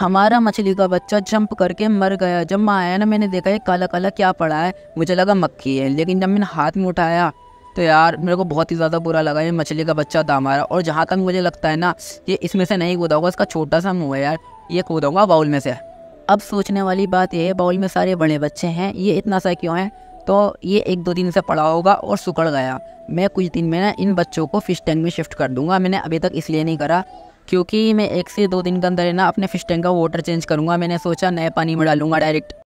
हमारा मछली का बच्चा जंप करके मर गया जब मैं आया ना मैंने देखा ये काला काला क्या पड़ा है मुझे लगा मक्खी है लेकिन जब मैंने हाथ में उठाया तो यार मेरे को बहुत ही ज़्यादा बुरा लगा ये मछली का बच्चा था हमारा और जहाँ तक मुझे लगता है ना ये इसमें से नहीं कूदा होगा इसका छोटा सा मुँह है यार ये कूदा बाउल में से अब सोचने वाली बात यह है बाउल में सारे बड़े बच्चे हैं ये इतना सा क्यों है तो ये एक दो दिन से पड़ा होगा और सुखड़ गया मैं कुछ दिन में ना इन बच्चों को फिश टैंक में शिफ्ट कर दूंगा मैंने अभी तक इसलिए नहीं करा क्योंकि मैं एक से दो दिन के अंदर है ना अपने फिश टैंक का वाटर चेंज करूँगा मैंने सोचा नए पानी में डालूंगा डायरेक्ट